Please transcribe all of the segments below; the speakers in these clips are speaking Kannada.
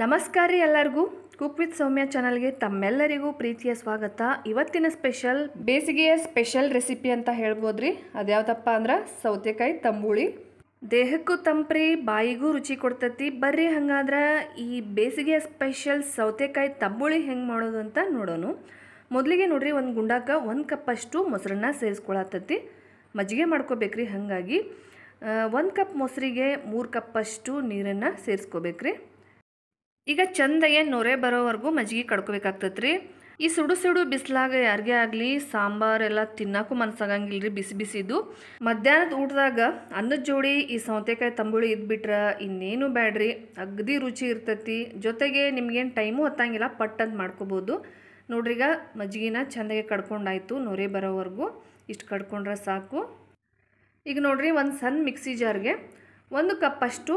ನಮಸ್ಕಾರ ರೀ ಎಲ್ಲರಿಗೂ ಕುಕ್ ವಿತ್ ಸೌಮ್ಯ ಚಾನಲ್ಗೆ ತಮ್ಮೆಲ್ಲರಿಗೂ ಪ್ರೀತಿಯ ಸ್ವಾಗತ ಇವತ್ತಿನ ಸ್ಪೆಷಲ್ ಬೇಸಿಗೆಯ ಸ್ಪೆಷಲ್ ರೆಸಿಪಿ ಅಂತ ಹೇಳ್ಬೋದ್ರಿ ಅದ್ಯಾವ್ದಪ್ಪ ಅಂದ್ರೆ ಸೌತೆಕಾಯಿ ತಂಬುಳಿ ದೇಹಕ್ಕೂ ತಂಪ್ರಿ ಬಾಯಿಗೂ ರುಚಿ ಕೊಡ್ತತಿ ಬರ್ರಿ ಹಂಗಾದ್ರೆ ಈ ಬೇಸಿಗೆಯ ಸ್ಪೆಷಲ್ ಸೌತೆಕಾಯಿ ತಂಬುಳಿ ಹೆಂಗೆ ಮಾಡೋದು ಅಂತ ನೋಡೋಣ ಮೊದಲಿಗೆ ನೋಡ್ರಿ ಒಂದು ಗುಂಡಾಕ ಒಂದು ಕಪ್ಪಷ್ಟು ಮೊಸರನ್ನ ಸೇರಿಸ್ಕೊಳತ್ತತಿ ಮಜ್ಜಿಗೆ ಮಾಡ್ಕೋಬೇಕ್ರಿ ಹಾಗಾಗಿ ಒಂದು ಕಪ್ ಮೊಸರಿಗೆ ಮೂರು ಕಪ್ಪಷ್ಟು ನೀರನ್ನು ಸೇರಿಸ್ಕೋಬೇಕ್ರಿ ಈಗ ಚಂದಗೆ ನೊರೆ ಬರೋವರೆಗೂ ಮಜ್ಜಿಗೆ ಕಡ್ಕೋಬೇಕಾಗ್ತತ್ರಿ ಈ ಸುಡು ಸುಡು ಬಿಸಿಲಾಗ ಯಾರಿಗೆ ಆಗಲಿ ಸಾಂಬಾರೆಲ್ಲ ತಿನ್ನಕ್ಕೂ ಮನ್ಸಾಗಂಗಿಲ್ಲ ಬಿಸಿ ಬಿಸಿದು ಮಧ್ಯಾಹ್ನದ ಊಟದಾಗ ಅನ್ನದ ಜೋಡಿ ಈ ಸೌತೆಕಾಯಿ ತಂಬುಳಿ ಇದ್ಬಿಟ್ರೆ ಇನ್ನೇನು ಬ್ಯಾಡ್ರಿ ಅಗದಿ ರುಚಿ ಇರ್ತೈತಿ ಜೊತೆಗೆ ನಿಮ್ಗೇನು ಟೈಮು ಹತ್ತಂಗಿಲ್ಲ ಪಟ್ ಅಂತ ಮಾಡ್ಕೋಬೋದು ನೋಡ್ರಿಗ ಮಜ್ಜಿಗೆನ ಚೆಂದಾಗೆ ಕಡ್ಕೊಂಡಾಯ್ತು ನೊರೆ ಬರೋವರೆಗೂ ಇಷ್ಟು ಕಡ್ಕೊಂಡ್ರೆ ಸಾಕು ಈಗ ನೋಡ್ರಿ ಒಂದು ಸಣ್ಣ ಮಿಕ್ಸಿ ಜಾರ್ಗೆ ಒಂದು ಕಪ್ಪಷ್ಟು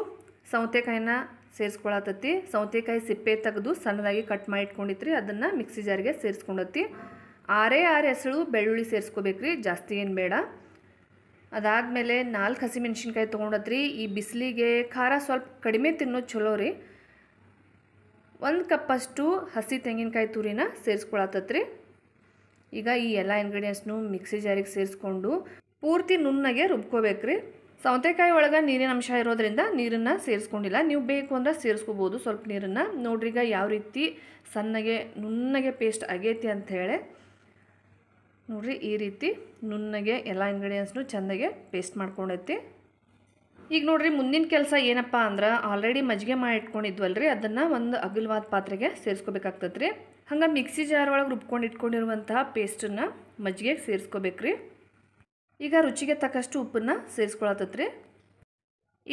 ಸೌತೆಕಾಯಿನ ಸೇರಿಸ್ಕೊಳತತಿ ಸೌತೆಕಾಯಿ ಸಿಪ್ಪೆ ತೆಗೆದು ಸಣ್ಣದಾಗಿ ಕಟ್ ಮಾಡಿ ಇಟ್ಕೊಂಡಿತ್ರಿ ಅದನ್ನು ಮಿಕ್ಸಿ ಜಾರಿಗೆ ಸೇರಿಸ್ಕೊಂಡತಿ ಆರೇ ಆರು ಹೆಸಳು ಬೆಳ್ಳುಳ್ಳಿ ಸೇರಿಸ್ಕೋಬೇಕ್ರಿ ಜಾಸ್ತಿ ಏನು ಬೇಡ ಅದಾದಮೇಲೆ ನಾಲ್ಕು ಹಸಿಮೆಣ್ಸಿನ್ಕಾಯಿ ತೊಗೊಂಡತ್ರಿ ಈ ಬಿಸಿಲಿಗೆ ಖಾರ ಸ್ವಲ್ಪ ಕಡಿಮೆ ತಿನ್ನೋದು ಚಲೋ ರೀ ಒಂದು ಕಪ್ಪಷ್ಟು ಹಸಿ ತೆಂಗಿನಕಾಯಿ ತುರಿನ ಸೇರಿಸ್ಕೊಳತತ್ರಿ ಈಗ ಈ ಎಲ್ಲ ಇಂಗ್ರೀಡಿಯೆಂಟ್ಸ್ನು ಮಿಕ್ಸಿ ಜಾರಿಗೆ ಸೇರಿಸ್ಕೊಂಡು ಪೂರ್ತಿ ನುಣ್ಣಗೆ ರುಬ್ಕೋಬೇಕ್ರಿ ಸೌತೆಕಾಯಿ ಒಳಗೆ ನೀರಿನ ಅಂಶ ಇರೋದ್ರಿಂದ ನೀರನ್ನು ಸೇರಿಸ್ಕೊಂಡಿಲ್ಲ ನೀವು ಬೇಕು ಅಂದರೆ ಸೇರಿಸ್ಕೋಬೋದು ಸ್ವಲ್ಪ ನೀರನ್ನು ನೋಡ್ರಿ ಈಗ ಯಾವ ರೀತಿ ಸಣ್ಣಗೆ ನುಣ್ಣಗೆ ಪೇಸ್ಟ್ ಆಗೈತಿ ಅಂಥೇಳಿ ನೋಡ್ರಿ ಈ ರೀತಿ ನುಣ್ಣಗೆ ಎಲ್ಲ ಇಂಗ್ರೀಡಿಯೆಂಟ್ಸ್ನು ಚೆನ್ನಾಗೆ ಪೇಸ್ಟ್ ಮಾಡ್ಕೊಂಡೈತಿ ಈಗ ನೋಡ್ರಿ ಮುಂದಿನ ಕೆಲಸ ಏನಪ್ಪ ಅಂದ್ರೆ ಆಲ್ರೆಡಿ ಮಜ್ಜಿಗೆ ಮಾಡಿ ಇಟ್ಕೊಂಡಿದ್ವಲ್ರಿ ಅದನ್ನು ಒಂದು ಅಗಲವಾದ ಪಾತ್ರೆಗೆ ಸೇರಿಸ್ಕೋಬೇಕಾಗ್ತದೆ ರೀ ಹಂಗೆ ಮಿಕ್ಸಿ ಜಾರ್ ಒಳಗೆ ರುಬ್ಕೊಂಡು ಇಟ್ಕೊಂಡಿರುವಂತಹ ಪೇಸ್ಟನ್ನು ಮಜ್ಜಿಗೆಗೆ ಸೇರಿಸ್ಕೋಬೇಕ್ರಿ ಈಗ ರುಚಿಗೆ ತಕ್ಕಷ್ಟು ಉಪ್ಪನ್ನು ಸೇರಿಸ್ಕೊಳತ್ತೈತ್ರಿ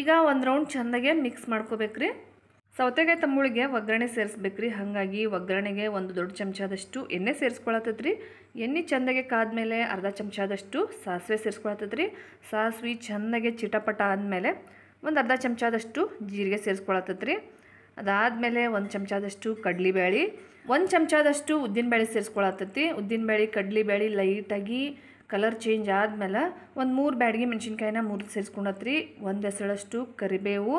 ಈಗ ಒಂದು ರೌಂಡ್ ಚೆಂದಾಗೆ ಮಿಕ್ಸ್ ಮಾಡ್ಕೋಬೇಕ್ರಿ ಸೌತೆಕಾಯಿ ತಮ್ಮುಳಿಗೆ ಒಗ್ಗರಣೆ ಸೇರಿಸ್ಬೇಕ್ರಿ ಹಾಗಾಗಿ ಒಗ್ಗರಣೆಗೆ ಒಂದು ದೊಡ್ಡ ಚಮಚದಷ್ಟು ಎಣ್ಣೆ ಸೇರಿಸ್ಕೊಳತ್ತತ್ರಿ ಎಣ್ಣೆ ಚೆಂದಾಗೆ ಕಾದ್ಮೇಲೆ ಅರ್ಧ ಚಮಚದಷ್ಟು ಸಾಸಿವೆ ಸೇರಿಸ್ಕೊಳತ್ತತ್ರಿ ಸಾಸಿವೆ ಚೆಂದಾಗೆ ಚಿಟಪಟ ಆದಮೇಲೆ ಒಂದು ಅರ್ಧ ಚಮಚದಷ್ಟು ಜೀರಿಗೆ ಸೇರಿಸ್ಕೊಳತ್ತೈತ್ರಿ ಅದಾದಮೇಲೆ ಒಂದು ಚಮಚದಷ್ಟು ಕಡಲೆಬೇಳೆ ಒಂದು ಚಮಚದಷ್ಟು ಉದ್ದಿನಬೇಳೆ ಸೇರಿಸ್ಕೊಳತ್ತತಿ ಉದ್ದಿನಬೇಳೆ ಕಡಲೆಬೇಳೆ ಲೈಟಾಗಿ ಕಲರ್ ಚೇಂಜ್ ಆದಮೇಲೆ ಒಂದು ಮೂರು ಬ್ಯಾಡಗಿ ಮೆಣಸಿನ್ಕಾಯಿನ ಮುರಿದು ಸೇರಿಸ್ಕೊಂಡತ್ರಿ ಒಂದು ಹೆಸಳಷ್ಟು ಕರಿಬೇವು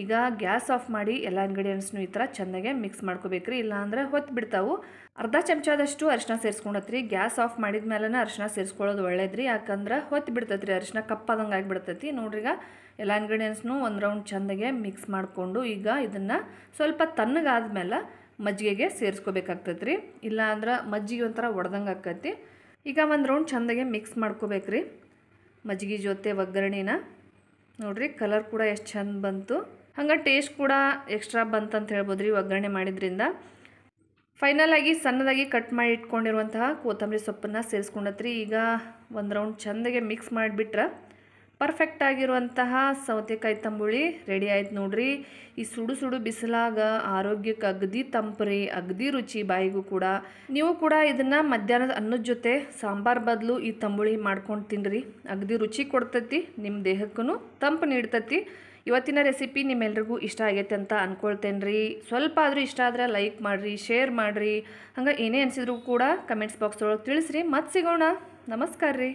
ಈಗ ಗ್ಯಾಸ್ ಆಫ್ ಮಾಡಿ ಎಲ್ಲ ಇಂಗ್ರೀಡಿಯೆಂಟ್ಸ್ನು ಈ ಥರ ಚೆನ್ನಾಗೆ ಮಿಕ್ಸ್ ಮಾಡ್ಕೋಬೇಕ್ರಿ ಇಲ್ಲಾಂದರೆ ಹೊತ್ತು ಬಿಡ್ತಾವು ಅರ್ಧ ಚಮಚದಷ್ಟು ಅರಿಶಿನ ಸೇರಿಸ್ಕೊಂಡತ್ರಿ ಗ್ಯಾಸ್ ಆಫ್ ಮಾಡಿದ ಮೇಲೆ ಅರಿಶಿನ ಸೇರಿಸ್ಕೊಳ್ಳೋದು ಒಳ್ಳೇದ್ರಿ ಯಾಕಂದ್ರೆ ಹೊತ್ತು ಬಿಡ್ತೈತ್ರಿ ಅರಿಶಿನ ಕಪ್ಪಾದಂಗೆ ಆಗಿಬಿಡ್ತೈತಿ ಈಗ ಎಲ್ಲ ಇಂಗ್ರೀಡಿಯೆಂಟ್ಸ್ನು ಒಂದು ರೌಂಡ್ ಚೆಂದಾಗೆ ಮಿಕ್ಸ್ ಮಾಡಿಕೊಂಡು ಈಗ ಇದನ್ನು ಸ್ವಲ್ಪ ತಣ್ಣಗಾದ್ಮೇಲೆ ಮಜ್ಜಿಗೆಗೆ ಸೇರಿಸ್ಕೋಬೇಕಾಗ್ತೈತ್ರಿ ಇಲ್ಲಾಂದ್ರೆ ಮಜ್ಜಿಗೆ ಒಂಥರ ಒಡೆದಂಗೆ ಆಕೈತಿ ಈಗ ಒಂದು ರೌಂಡ್ ಚೆಂದಾಗೆ ಮಿಕ್ಸ್ ಮಾಡ್ಕೋಬೇಕ್ರಿ ಮಜ್ಜಿಗೆ ಜೊತೆ ಒಗ್ಗರಣೆನ ನೋಡಿರಿ ಕಲರ್ ಕೂಡ ಎಷ್ಟು ಚೆಂದ ಬಂತು ಹಂಗೆ ಟೇಸ್ಟ್ ಕೂಡ ಎಕ್ಸ್ಟ್ರಾ ಬಂತಂತ ಹೇಳ್ಬೋದು ರೀ ಒಗ್ಗರಣೆ ಮಾಡಿದ್ರಿಂದ ಫೈನಲಾಗಿ ಸಣ್ಣದಾಗಿ ಕಟ್ ಮಾಡಿ ಇಟ್ಕೊಂಡಿರುವಂತಹ ಕೊತ್ತಂಬರಿ ಸೊಪ್ಪನ್ನು ಸೇರಿಸ್ಕೊಂಡತ್ರಿ ಈಗ ಒಂದು ರೌಂಡ್ ಚೆಂದಾಗೆ ಮಿಕ್ಸ್ ಮಾಡಿಬಿಟ್ರೆ ಪರ್ಫೆಕ್ಟ್ ಆಗಿರುವಂತಹ ಸೌತೆಕಾಯಿ ತಂಬುಳಿ ರೆಡಿ ಆಯ್ತು ನೋಡ್ರಿ ಈ ಸುಡು ಸುಡು ಬಿಸಿಲಾಗ ಆರೋಗ್ಯಕ್ಕೆ ಅಗದಿ ತಂಪ್ರಿ ಅಗದಿ ರುಚಿ ಬಾಯಿಗೂ ಕೂಡ ನೀವು ಕೂಡ ಇದನ್ನು ಮಧ್ಯಾಹ್ನದ ಅನ್ನದ ಜೊತೆ ಸಾಂಬಾರ್ ಬದಲು ಈ ತಂಬುಳಿ ಮಾಡ್ಕೊಂಡು ತಿನ್ರಿ ಅಗದಿ ರುಚಿ ಕೊಡ್ತೈತಿ ನಿಮ್ಮ ದೇಹಕ್ಕೂ ತಂಪು ನೀಡ್ತತಿ ಇವತ್ತಿನ ರೆಸಿಪಿ ನಿಮ್ಮೆಲ್ರಿಗೂ ಇಷ್ಟ ಆಗೈತೆ ಅಂತ ಅನ್ಕೊಳ್ತೇನೆ ರೀ ಸ್ವಲ್ಪ ಆದರೂ ಇಷ್ಟ ಆದರೆ ಲೈಕ್ ಮಾಡಿರಿ ಶೇರ್ ಮಾಡಿರಿ ಹಂಗೆ ಏನೇ ಅನಿಸಿದ್ರು ಕೂಡ ಕಮೆಂಟ್ಸ್ ಬಾಕ್ಸ್ ಒಳಗೆ ತಿಳಿಸ್ರಿ ಮತ್ತೆ ಸಿಗೋಣ ನಮಸ್ಕಾರ ರೀ